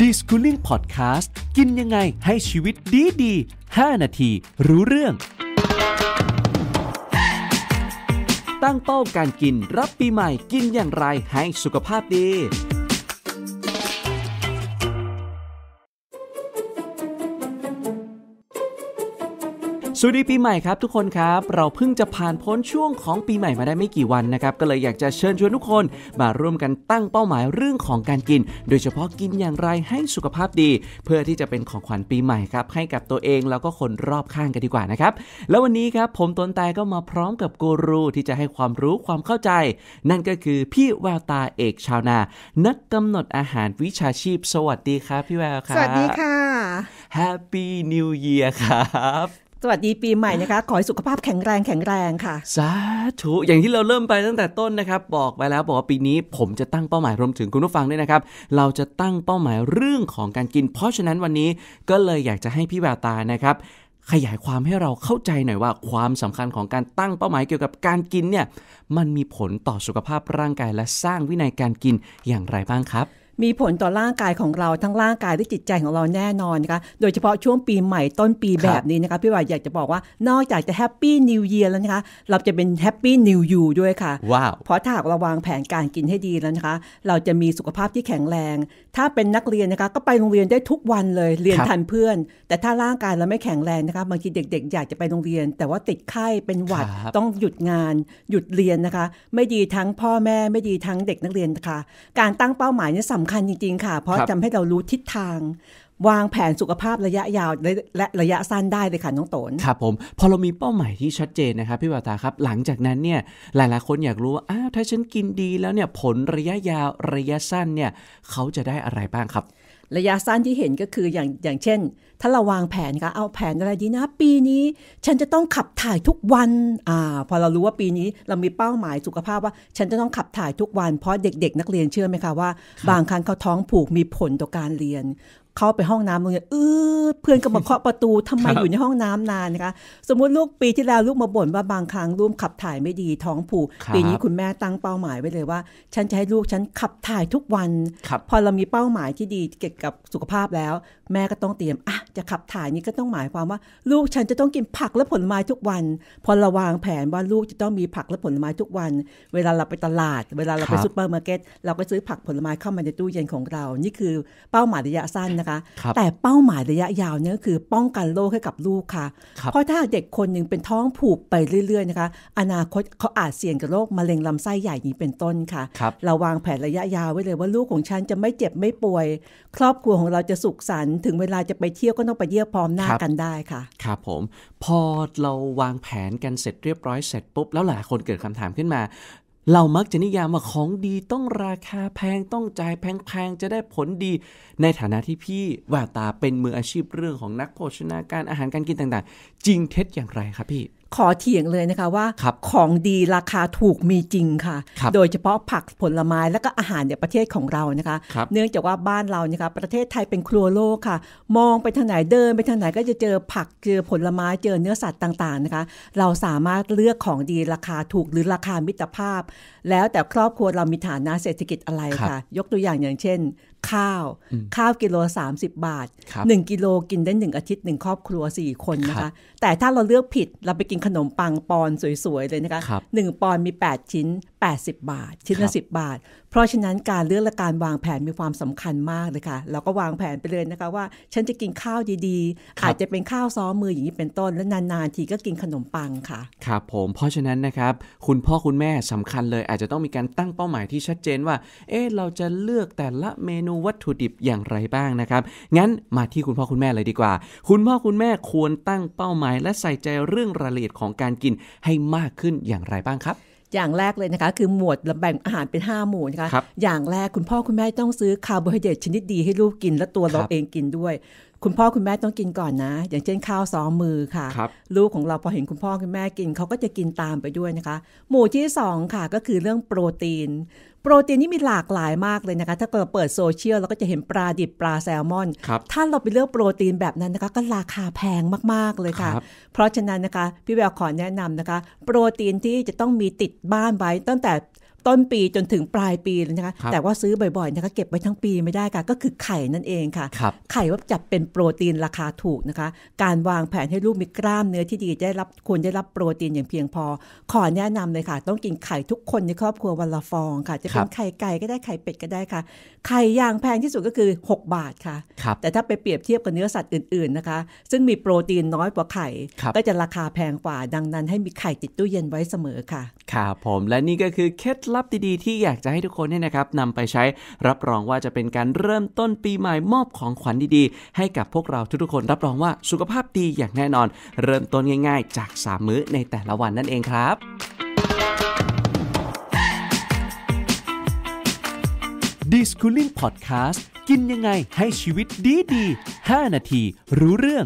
d i s c o o l i n g Podcast กินยังไงให้ชีวิตดีดี 5 นาทีรู้เรื่อง ตั้งเป้าการกินรับปีใหม่กินอย่างไรให้สุขภาพดีสวัสดีปีใหม่ครับทุกคนครับ เราเพิ่งจะผ่านพ้นช่วงของปีใหม่มาได้ไม่กี่วันนะครับ ก็เลยอยากจะเชิญชวนทุกคน มาร่วมกันตั้งเป้าหมายเรื่องของการกิน โดยเฉพาะกินอย่างไรให้สุขภาพดี เพื่อที่จะเป็นของขวัญปีใหม่ครับ ให้กับตัวเองแล้วก็คนรอบข้างกันดีกว่านะครับ แล้ววันนี้ครับ ผมตนตายก็มาพร้อมกับกูรูที่จะให้ความรู้ความเข้าใจ นั่นก็คือพี่แววตาเอก ชาวนานักกำหนดอาหารวิชาชีพ สวัสดีครับ พี่แววครับสวัสดีค่ะ Happy New Year ครับสวัสดีปีใหม่นะคะขอให้สุขภาพแข็งแรงแข็งแรงค่ะ สาธุ อย่างที่เราเริ่มไปตั้งแต่ต้นนะครับ บอกไปแล้วบอกว่าปีนี้ ผมจะตั้งเป้าหมายรวมถึงคุณผู้ฟังด้วยนะครับ เราจะตั้งเป้าหมายเรื่องของการกิน เพราะฉะนั้นวันนี้ก็เลยอยากจะให้พี่แววตานะครับ ขยายความให้เราเข้าใจหน่อยว่า ความสำคัญของการตั้งเป้าหมายเกี่ยวกับการกินเนี่ย มันมีผลต่อสุขภาพร่างกาย และสร้างวินัยการกินอย่างไรบ้างครับมีผลต่อร่างกายของเราทั้งร่างกายและจิตใจของเราแน่นอนนะคะ โดยเฉพาะช่วงปีใหม่ต้นปีแบบนี้นะคะพี่วายอยากจะบอกว่า นอกจากจะแฮปปี้นิวเยียร์แล้วนะคะ เราจะเป็นแฮปปี้นิวยูด้วยค่ะ ว้าว เพราะถ้ากเราวางแผนการกินให้ดีแล้วนะคะ เราจะมีสุขภาพที่แข็งแรง ถ้าเป็นนักเรียนนะคะ ก็ไปโรงเรียนได้ทุกวันเลยเรียนทันเพื่อน แต่ถ้าร่างกายเราไม่แข็งแรงนะคะบางทีเด็กๆ อยากจะไปโรงเรียน แต่ว่าติดไข้เป็นหวัด ต้องหยุดงานหยุดเรียนนะคะ ไม่ดีทั้งพ่อแม่ไม่ดีทั้งเด็กนักเรียนนะคะการตั้งเป้าหมายนี่สำคัญคัญจริงๆ ค่ะ เพราะทำให้เรารู้ทิศทางวางแผนสุขภาพระยะยาวและระยะสั้นได้เลยค่ะ น้องโตนครับผม พอเรามีเป้าหมายที่ชัดเจนนะครับพี่วาตาครับ หลังจากนั้นเนี่ยหลายๆคนอยากรู้ว่าถ้าฉันกินดีแล้วเนี่ยผลระยะยาวระยะสั้นเนี่ยเขาจะได้อะไรบ้างครับระยะสั้นที่เห็นก็คืออย่างอย่างเช่น ถ้าเราวางแผนค่ะเอาแผนอะไรดีนะปีนี้ ฉันจะต้องขับถ่ายทุกวันอ่า พอเรารู้ว่าปีนี้เรามีเป้าหมายสุขภาพว่า ฉันจะต้องขับถ่ายทุกวันเพราะเด็ก ๆ นักเรียนเชื่อไหมคะว่า บางครั้งเขาท้องผูกมีผลต่อการเรียนเข้าไปห้องน้ำโรงเรียนเออเพื่อนก็มาเคาะประตูทำไมอยู่ในห้องน้ำนานนะคะ สมมุติลูกปีที่แล้วลูกมาบ่นว่าบางครั้งลูกขับถ่ายไม่ดีท้องผูก ปีนี้คุณแม่ตั้งเป้าหมายไว้เลยว่า ฉันจะให้ลูกฉันขับถ่ายทุกวัน พอเรามีเป้าหมายที่ดีเกี่ยวกับสุขภาพแล้ว แม่ก็ต้องเตรียมอ่ะจะขับถ่ายนี้ก็ต้องหมายความว่า ลูกฉันจะต้องกินผักและผลไม้ทุกวัน พอเราวางแผนว่าลูกจะต้องมีผักและผลไม้ทุกวัน เวลาเราไปตลาด เวลาเราไปซูเปอร์มาร์เก็ตเราก็ซื้อผักผลไม้เข้ามาในตู้เย็นของเรา นี่คือเป้าหมายระยะสั้นะคะแต่เป้าหมายระยะยาวเนี่ยคือป้องกันโรคให้กับลูกค่ะ เพราะถ้าเด็กคนหนึ่งเป็นท้องผูกไปเรื่อยๆนะคะ อนาคตเขาอาจเสี่ยงกับโรคมะเร็งลำไส้ใหญ่นี้เป็นต้นค่ะครเราวางแผนระยะยาวไว้เลยว่าลูกของฉันจะไม่เจ็บไม่ป่วย ครอบครัวของเราจะสุขสันต์ถึงเวลาจะไปเที่ยวก็ต้องไปเยี่ยมพร้อมหน้ากันได้ค่ะ ครับผม พอเราวางแผนกันเสร็จเรียบร้อยเสร็จปุ๊บแล้วหลายคนเกิดคำถามขึ้นมาเรามักจะนิยามว่าของดีต้องราคาแพงต้องจ่ายแพงๆ จะได้ผลดี ในฐานะที่พี่ว่าตาเป็นมืออาชีพเรื่องของนักโภชนาการอาหารการกินต่างๆ จริงเท็จอย่างไรครับพี่ขอเถียงเลยนะคะว่าของดีราคาถูกมีจริงค่ะคโดยเฉพาะผักผลไม้และก็อาหารในประเทศของเรานะคะคเนื่องจากว่าบ้านเรานะคะประเทศไทยเป็นครัวโลกค่ะ มองไปทางไหนเดินไปทางไหนก็จะเจอผักเจอผลไม้เจอเนื้อสัตว์ต่างๆนะคะเราสามารถเลือกของดีราคาถูกหรือราคามิตรภาพ แล้วแต่ครอบครัวเรามีฐานะเศรษฐกิจอะไรค่ะ ยกตัวอย่างอย่างเช่น ข้าวข้าวกิโล 30 บาท 1 กิโลกินได้ 1 อาทิตย์ 1 ครอบครัว 4 คนนะคะ แต่ถ้าเราเลือกผิดเราไปกินขนมปังปอนสวยๆ เลยนะคะคหนึ่งปอนมี 8 ชิ้น 80 บาท ชิ้นละ10 บาทเพราะฉะนั้น การเลือกและการวางแผนมีความสำคัญมากเลยค่ะเราก็วางแผนไปเลยนะคะว่าฉันจะกินข้าวดี ๆ อาจจะเป็นข้าวซ้อมมืออย่างนี้เป็นต้นและนานๆทีก็กินขนมปังค่ะครับผมเพราะฉะนั้นนะครับคุณพ่อคุณแม่สำคัญเลย อาจจะต้องมีการตั้งเป้าหมายที่ชัดเจนว่าเอ๊ะเราจะเลือกแต่ละเมนูวัตถุดิบอย่างไรบ้างนะครับงั้นมาที่คุณพ่อคุณแม่เลยดีกว่า คุณพ่อคุณแม่ควรตั้งเป้าหมาย และใส่ใจเรื่องรายละเอียดของการกินให้มากขึ้นอย่างไรบ้างครับอย่างแรกเลยนะคะ คือหมวดลำแบ่งอาหารเป็น 5 หมู่นะคะอย่างแรกคุณพ่อคุณแม่ต้องซื้อคาร์โบไฮเดรตชนิดดีให้ลูกกิน และตัวเราเองกินด้วยคุณพ่อคุณแม่ต้องกินก่อนนะ อย่างเช่น ข้าวสองมือค่ะคลูกของเราพอเห็นคุณพ่อคุณแม่กินเขาก็จะกินตามไปด้วยนะคะ หมู่ที่ 2 ค่ะก็คือเรื่องโปรตีน โปรตีนนี่มีหลากหลายมากเลยนะคะ ถ้าเกิดเปิดโซเชียลเราก็จะเห็นปลาดิบปลาแซลมอน ถ้าเราไปเลือกโปรตีนแบบนั้นนะคะก็ราคาแพงมากๆเลยค่ะ เพราะฉะนั้นนะคะพี่แววขอแนะนำนะคะ โปรตีนที่จะต้องมีติดบ้านไว้ ตั้งแต่ต้นปีจนถึงปลายปีเลยนะคะ แต่ว่าซื้อบ่อยๆนะคะเก็บไว้ทั้งปีไม่ได้ค่ะก็คือไข่ นั่นเองค่ะ ไข่ว่าจับเป็นโปรตีนราคาถูกนะคะ การวางแผนให้ลูกมีกล้ามเนื้อที่ดีได้รับควรได้รับโปรตีนอย่างเพียงพอ ขอแนะนำเลยค่ะ ต้องกินไข่ทุกคนในครอบครัววันละฟองค่ะ จะเป็นไข่ไก่ก็ได้ไข่เป็ดก็ได้ค่ะ ไข่ย่างแพงที่สุดก็คือ 6 บาทค่ะ แต่ถ้าไปเปรียบเทียบกับเนื้อสัตว์อื่นๆ นะคะ ซึ่งมีโปรตีนน้อยกว่าไข่ก็จะราคาแพงกว่าดังนั้น ให้มีไข่ติดตู้เย็นไว้เสมอค่ะครับผมและนี่ก็คือเคล็ดลับดีๆ ที่อยากจะให้ทุกคนเนี่ยนะครับนำไปใช้รับรองว่าจะเป็นการเริ่มต้นปีใหม่มอบของขวัญดีๆ ให้กับพวกเราทุกๆคนรับรองว่าสุขภาพดีอย่างแน่นอน เริ่มต้นง่าย ๆ จากสามมื้อในแต่ละวันนั่นเองครับดิสคูลิ่งพอดแคสต์กินยังไงให้ชีวิตดีๆ 5 นาทีรู้เรื่อง